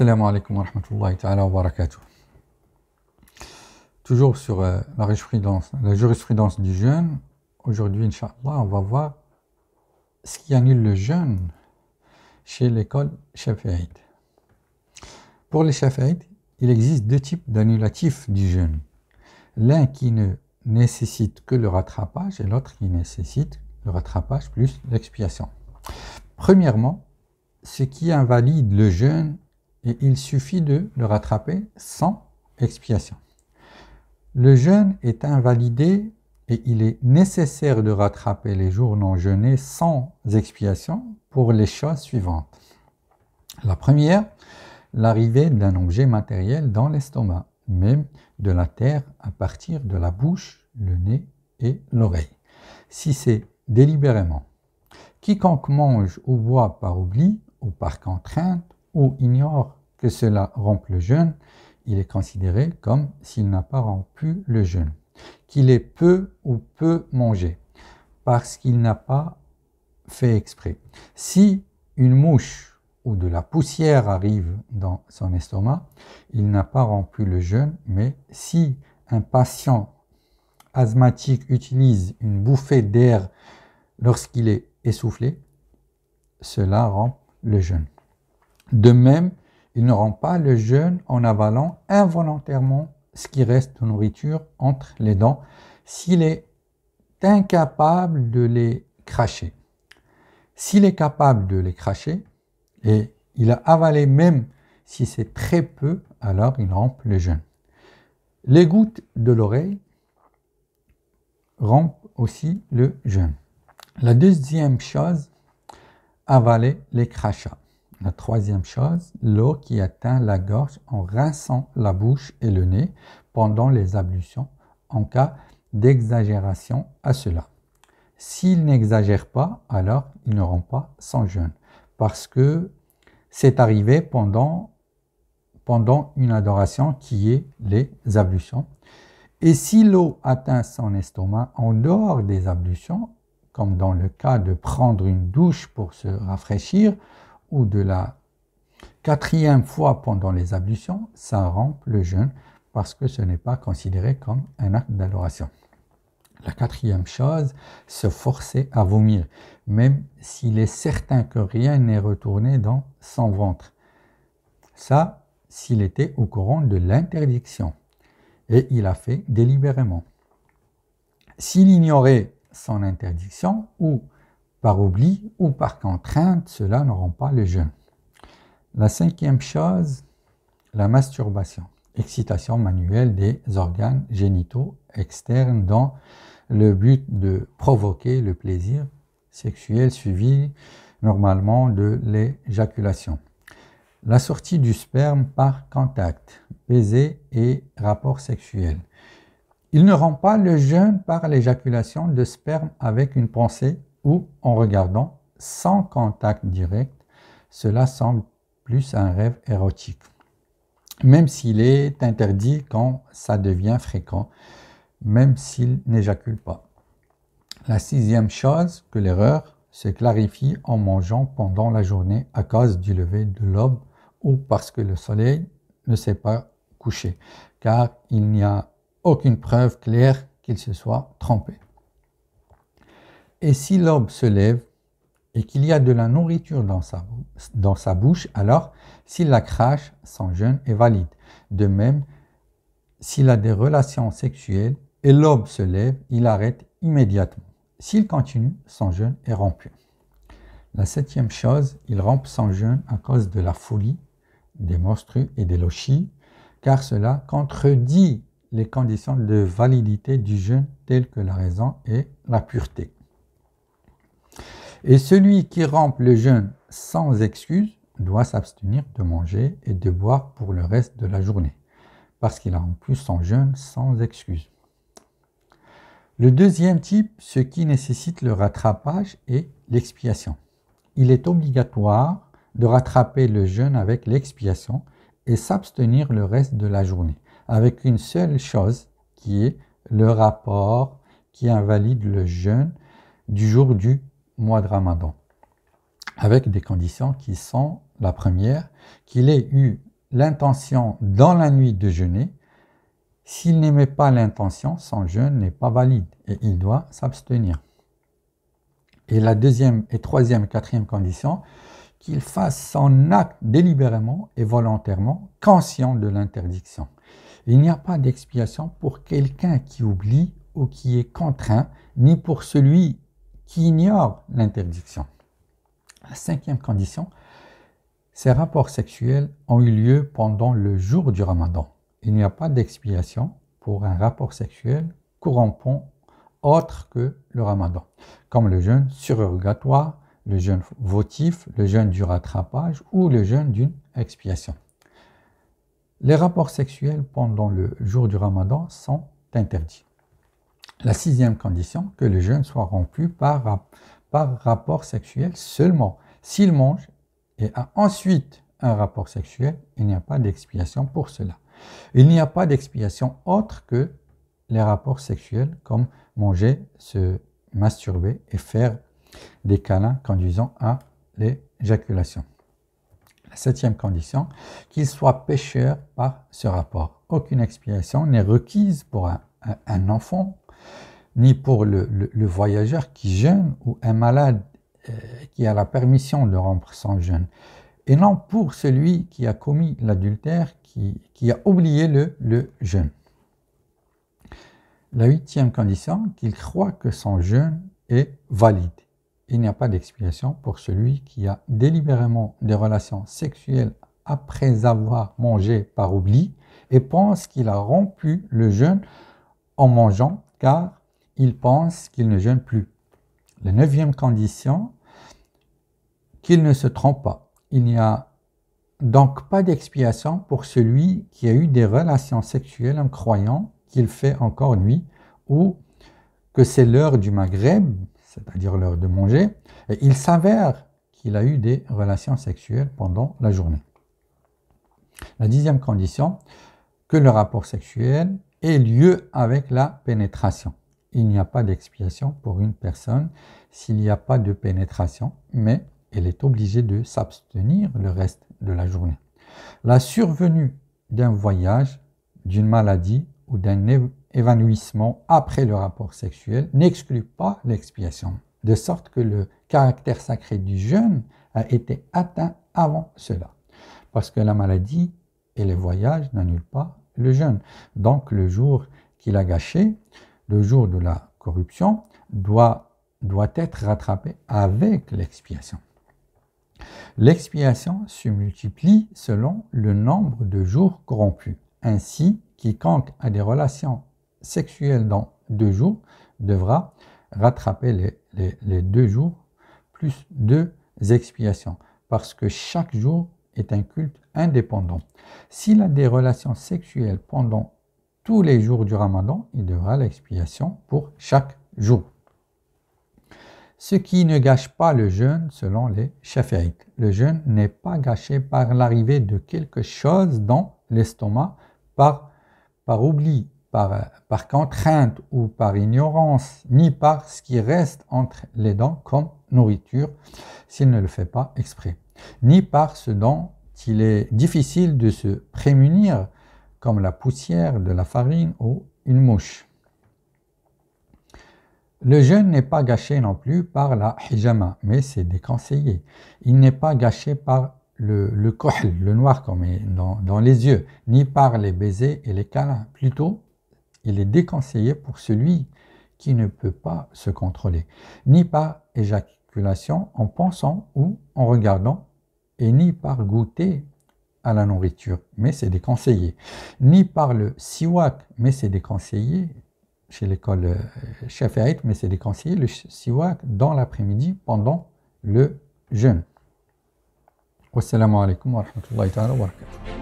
Assalamu alaikum wa rahmatullahi wa barakatuh. Toujours sur euh, la, jurisprudence, la jurisprudence du jeûne, aujourd'hui, Inch'Allah, on va voir ce qui annule le jeûne chez l'école Shafi'ite. Pour les Shafi'id, il existe deux types d'annulatifs du jeûne. L'un qui ne nécessite que le rattrapage et l'autre qui nécessite le rattrapage plus l'expiation. Premièrement, ce qui invalide le jeûne et il suffit de le rattraper sans expiation. Le jeûne est invalidé et il est nécessaire de rattraper les jours non jeûnés sans expiation pour les choses suivantes. La première, l'arrivée d'un objet matériel dans l'estomac, même de la terre à partir de la bouche, le nez et l'oreille. Si c'est délibérément, quiconque mange ou boit par oubli ou par contrainte ou ignore que cela rompe le jeûne, il est considéré comme s'il n'a pas rompu le jeûne, qu'il est peu ou peu mangé, parce qu'il n'a pas fait exprès. Si une mouche ou de la poussière arrive dans son estomac, il n'a pas rompu le jeûne, mais si un patient asthmatique utilise une bouffée d'air lorsqu'il est essoufflé, cela rompt le jeûne. De même, il ne rend pas le jeûne en avalant involontairement ce qui reste de nourriture entre les dents s'il est incapable de les cracher. S'il est capable de les cracher et il a avalé même si c'est très peu, alors il rompt le jeûne. Les gouttes de l'oreille rompent aussi le jeûne. La deuxième chose, avaler les crachats. La troisième chose, l'eau qui atteint la gorge en rinçant la bouche et le nez pendant les ablutions en cas d'exagération à cela. S'il n'exagère pas, alors il ne pas sans jeûne parce que c'est arrivé pendant, pendant une adoration qui est les ablutions. Et si l'eau atteint son estomac en dehors des ablutions, comme dans le cas de prendre une douche pour se rafraîchir, ou de la quatrième fois pendant les ablutions, ça rampe le jeûne parce que ce n'est pas considéré comme un acte d'adoration. La quatrième chose, se forcer à vomir, même s'il est certain que rien n'est retourné dans son ventre. Ça, s'il était au courant de l'interdiction. Et il a fait délibérément. S'il ignorait son interdiction ou par oubli ou par contrainte, cela ne rend pas le jeûne. La cinquième chose, la masturbation, excitation manuelle des organes génitaux externes dans le but de provoquer le plaisir sexuel suivi normalement de l'éjaculation. La sortie du sperme par contact, baiser et rapport sexuel. Il ne rend pas le jeûne par l'éjaculation de sperme avec une pensée ou en regardant sans contact direct, cela semble plus un rêve érotique. Même s'il est interdit quand ça devient fréquent, même s'il n'éjacule pas. La sixième chose, que l'erreur se clarifie en mangeant pendant la journée à cause du lever de l'aube ou parce que le soleil ne s'est pas couché, car il n'y a aucune preuve claire qu'il se soit trompé. Et si l'aube se lève et qu'il y a de la nourriture dans sa, bouche, alors s'il la crache, son jeûne est valide. De même, s'il a des relations sexuelles et l'aube se lève, il arrête immédiatement. S'il continue, son jeûne est rompu. La septième chose, il rompt son jeûne à cause de la folie, des monstrues et des lochis, car cela contredit les conditions de validité du jeûne telles que la raison et la pureté. Et celui qui rampe le jeûne sans excuse doit s'abstenir de manger et de boire pour le reste de la journée, parce qu'il a plus son jeûne sans excuse. Le deuxième type, ce qui nécessite le rattrapage et l'expiation. Il est obligatoire de rattraper le jeûne avec l'expiation et s'abstenir le reste de la journée, avec une seule chose qui est le rapport qui invalide le jeûne du jour du mois de Ramadan, avec des conditions qui sont, la première, qu'il ait eu l'intention dans la nuit de jeûner. S'il n'aimait pas l'intention, son jeûne n'est pas valide et il doit s'abstenir. Et la deuxième et troisième, et quatrième condition, qu'il fasse son acte délibérément et volontairement, conscient de l'interdiction. Il n'y a pas d'expiation pour quelqu'un qui oublie ou qui est contraint, ni pour celui qui ignorent l'interdiction. cinquième condition, ces rapports sexuels ont eu lieu pendant le jour du ramadan. Il n'y a pas d'expiation pour un rapport sexuel corrompant autre que le ramadan, comme le jeûne surrogatoire, le jeûne votif, le jeûne du rattrapage ou le jeûne d'une expiation. Les rapports sexuels pendant le jour du ramadan sont interdits. La sixième condition, que le jeûne soit rompu par, par rapport sexuel seulement. S'il mange et a ensuite un rapport sexuel, il n'y a pas d'expiation pour cela. Il n'y a pas d'expiation autre que les rapports sexuels comme manger, se masturber et faire des câlins conduisant à l'éjaculation. La septième condition, qu'il soit pécheur par ce rapport. Aucune expiation n'est requise pour un enfant ni pour le, voyageur qui jeûne ou un malade euh, qui a la permission de rompre son jeûne, et non pour celui qui a commis l'adultère, qui, a oublié le, jeûne. La huitième condition, qu'il croit que son jeûne est valide. Il n'y a pas d'explication pour celui qui a délibérément des relations sexuelles après avoir mangé par oubli et pense qu'il a rompu le jeûne en mangeant car il pense qu'il ne gêne plus. La neuvième condition, qu'il ne se trompe pas. Il n'y a donc pas d'expiation pour celui qui a eu des relations sexuelles en croyant qu'il fait encore nuit ou que c'est l'heure du Maghreb, c'est-à-dire l'heure de manger, et il s'avère qu'il a eu des relations sexuelles pendant la journée. La dixième condition, que le rapport sexuel est lieu avec la pénétration. Il n'y a pas d'expiation pour une personne s'il n'y a pas de pénétration, mais elle est obligée de s'abstenir le reste de la journée. La survenue d'un voyage, d'une maladie ou d'un évanouissement après le rapport sexuel n'exclut pas l'expiation, de sorte que le caractère sacré du jeûne a été atteint avant cela, parce que la maladie et les voyages n'annulent pas le jeûne. Donc le jour qu'il a gâché, le jour de la corruption, doit, être rattrapé avec l'expiation. L'expiation se multiplie selon le nombre de jours corrompus. Ainsi, quiconque a des relations sexuelles dans deux jours devra rattraper les deux jours plus deux expiations, parce que chaque jour est un culte indépendant. S'il a des relations sexuelles pendant tous les jours du ramadan, il devra l'expiation pour chaque jour. Ce qui ne gâche pas le jeûne selon les Shafi'ites. Le jeûne n'est pas gâché par l'arrivée de quelque chose dans l'estomac par, par oubli, par, par contrainte ou par ignorance, ni par ce qui reste entre les dents comme nourriture s'il ne le fait pas exprès, ni par ce dont qu'il est difficile de se prémunir comme la poussière de la farine ou une mouche. Le jeûne n'est pas gâché non plus par la hijama, mais c'est déconseillé. Il n'est pas gâché par le, kohl, le noir comme dans, dans les yeux, ni par les baisers et les câlins. Plutôt, il est déconseillé pour celui qui ne peut pas se contrôler, ni par éjaculation en pensant ou en regardant et ni par goûter à la nourriture, mais c'est déconseillé. Ni par le siwak, mais c'est déconseillé. Chez l'école shafi'ite, euh, mais c'est déconseillé le siwak dans l'après-midi pendant le jeûne. Wassalamu alaikum wa rahmatullahi wa barakatuh.